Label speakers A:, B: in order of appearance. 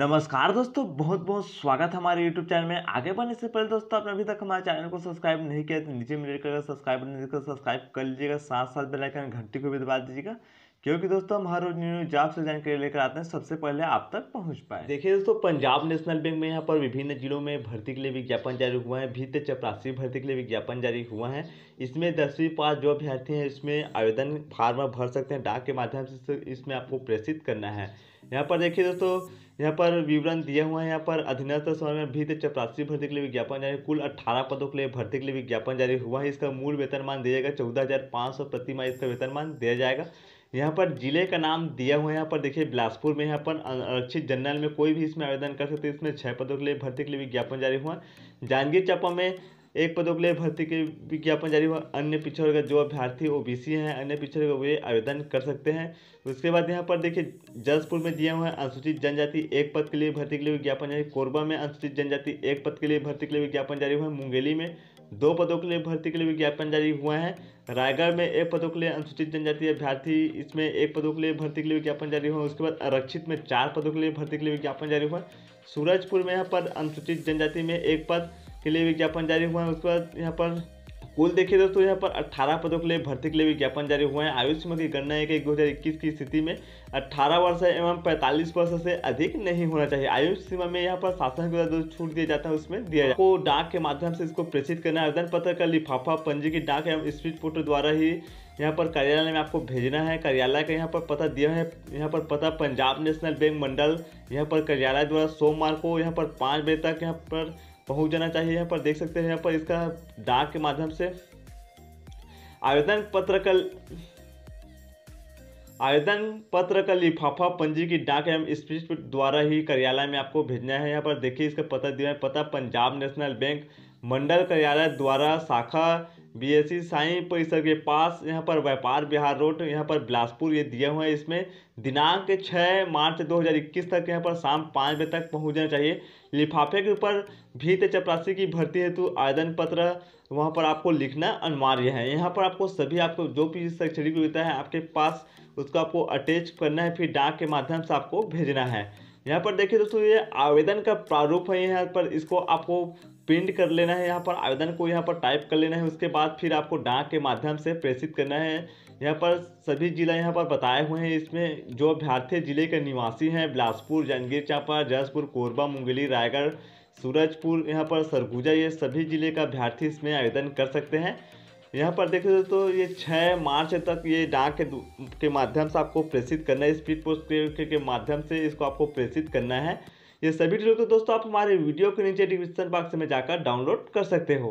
A: नमस्कार दोस्तों बहुत बहुत स्वागत है हमारे यूट्यूब चैनल में आगे बढ़ने से पहले दोस्तों आपने अभी तक हमारे चैनल को सब्सक्राइब नहीं किया तो नीचे मिले कर सब्सक्राइब बटन को तो सब्सक्राइब कर लीजिएगा साथ साथ आइकन घंटी को भी दबा दीजिएगा क्योंकि दोस्तों हम हर रोज न्यू जॉब से जानकारी लेकर आते हैं सबसे पहले आप तक पहुंच पाए देखिए दोस्तों पंजाब नेशनल बैंक में यहाँ पर विभिन्न जिलों में भर्ती के लिए विज्ञापन जारी हुआ है भित्त चपरासी भर्ती के लिए विज्ञापन जारी हुआ है इसमें दसवीं पास जो अभ्यर्थी हैं इसमें आवेदन फार्म भर सकते हैं डाक के माध्यम से इसमें आपको प्रेषित करना है यहाँ पर देखिए दोस्तों यहाँ पर विवरण दिया हुआ है यहाँ पर अधीनस्थ में भीत चपरासी भर्ती के लिए विज्ञापन जारी कुल अट्ठारह पदों के लिए भर्ती के लिए विज्ञापन जारी हुआ है इसका मूल वेतनमान दिया जाएगा चौदह हज़ार पाँच सौ प्रतिमा इसका वेतनमान दिया जाएगा यहाँ पर जिले का नाम दिया हुआ है यहाँ पर देखिए बिलासपुर में यहाँ पर आरक्षित जनरल में कोई भी इसमें आवेदन कर सकते इसमें छः पदों के लिए भर्ती के लिए विज्ञापन जारी हुआ जांजगीर चापा में एक पदों के लिए भर्ती के विज्ञापन जारी हुआ अन्य पिछड़े का जो अभ्यर्थी ओबीसी हैं अन्य पिछड़े का वे आवेदन कर सकते हैं उसके बाद यहाँ पर देखिए जसपुर में दिया हुआ है अनुसूचित जनजाति एक पद के लिए भर्ती के लिए विज्ञापन जारी कोरबा में अनुसूचित जनजाति एक पद के लिए भर्ती के लिए विज्ञापन जारी हुआ है मुंगेली में दो पदों के लिए भर्ती के लिए विज्ञापन जारी हुआ है रायगढ़ में एक पदों के लिए अनुसूचित जनजाति अभ्यर्थी इसमें एक पदों के लिए भर्ती के लिए विज्ञापन जारी हुआ है उसके बाद आरक्षित में चार पदों के लिए भर्ती के लिए विज्ञापन जारी हुआ है सूरजपुर में यहाँ पर अनुसूचित जनजाति में एक पद के लिए विज्ञापन जारी हुआ है उसके बाद यहाँ पर कुल देखिए दोस्तों यहाँ पर 18 पदों के लिए भर्ती के लिए विज्ञापन जारी हुआ है आयुष सीमा की गणना है कि इक्कीस की स्थिति में 18 वर्ष एवं 45 वर्ष से अधिक नहीं होना चाहिए आयुष सीमा में यहाँ पर शासन के द्वारा छूट दिया जाता है उसमें दिया जाता है डाक के माध्यम से इसको प्रेषित करना आवेदन पत्र का लिफाफा पंजी की डाक एवं स्पीड पोर्टल द्वारा ही यहाँ पर कार्यालय में आपको भेजना है कार्यालय का यहाँ पर पता दिया है यहाँ पर पता पंजाब नेशनल बैंक मंडल यहाँ पर कार्यालय द्वारा सोमवार को यहाँ पर पाँच बजे तक यहाँ पर पहुंच जाना चाहिए यहाँ पर देख सकते हैं यहाँ पर इसका डाक के माध्यम से आवेदन पत्र का आवेदन पत्र का लिफाफा पंजी की डाक एवं स्पीच द्वारा ही कार्यालय में आपको भेजना है यहाँ पर देखिए इसका पता दिया है पता पंजाब नेशनल बैंक मंडल कार्यालय द्वारा शाखा बीएससी साई परिसर के पास यहाँ पर व्यापार बिहार रोड यहाँ पर बिलासपुर ये दिए हुए हैं इसमें दिनांक छः मार्च 2021 तक यहाँ पर शाम पाँच बजे तक पहुँचना चाहिए लिफाफे के ऊपर भीत चपरासी की भर्ती हेतु आवेदन पत्र वहाँ पर आपको लिखना अनिवार्य है यहाँ पर आपको सभी आपको जो भी शैक्षणिक योग्यता है आपके पास उसको आपको अटैच करना है फिर डाक के माध्यम से आपको भेजना है यहाँ पर देखिए दोस्तों ये आवेदन का प्रारूप है यहाँ पर इसको आपको प्रिंट कर लेना है यहाँ पर आवेदन को यहाँ पर टाइप कर लेना है उसके बाद फिर आपको डाक के माध्यम से प्रेषित करना है यहाँ पर सभी जिला यहाँ पर बताए हुए हैं इसमें जो अभ्यर्थी जिले के निवासी हैं बिलासपुर जांजगीर चांपा जसपुर कोरबा मुंगेली रायगढ़ सूरजपुर यहाँ पर सरगुजा ये सभी जिले का अभ्यर्थी इसमें आवेदन कर सकते हैं यहाँ पर देख दोस्तों ये छः मार्च तक ये डाक के के माध्यम से आपको प्रेषित करना है स्पीड पोस्ट के, के, के माध्यम से इसको आपको प्रेषित करना है ये सभी डिटेल को दोस्तों आप हमारे वीडियो के नीचे डिस्क्रिप्शन बॉक्स में जाकर डाउनलोड कर सकते हो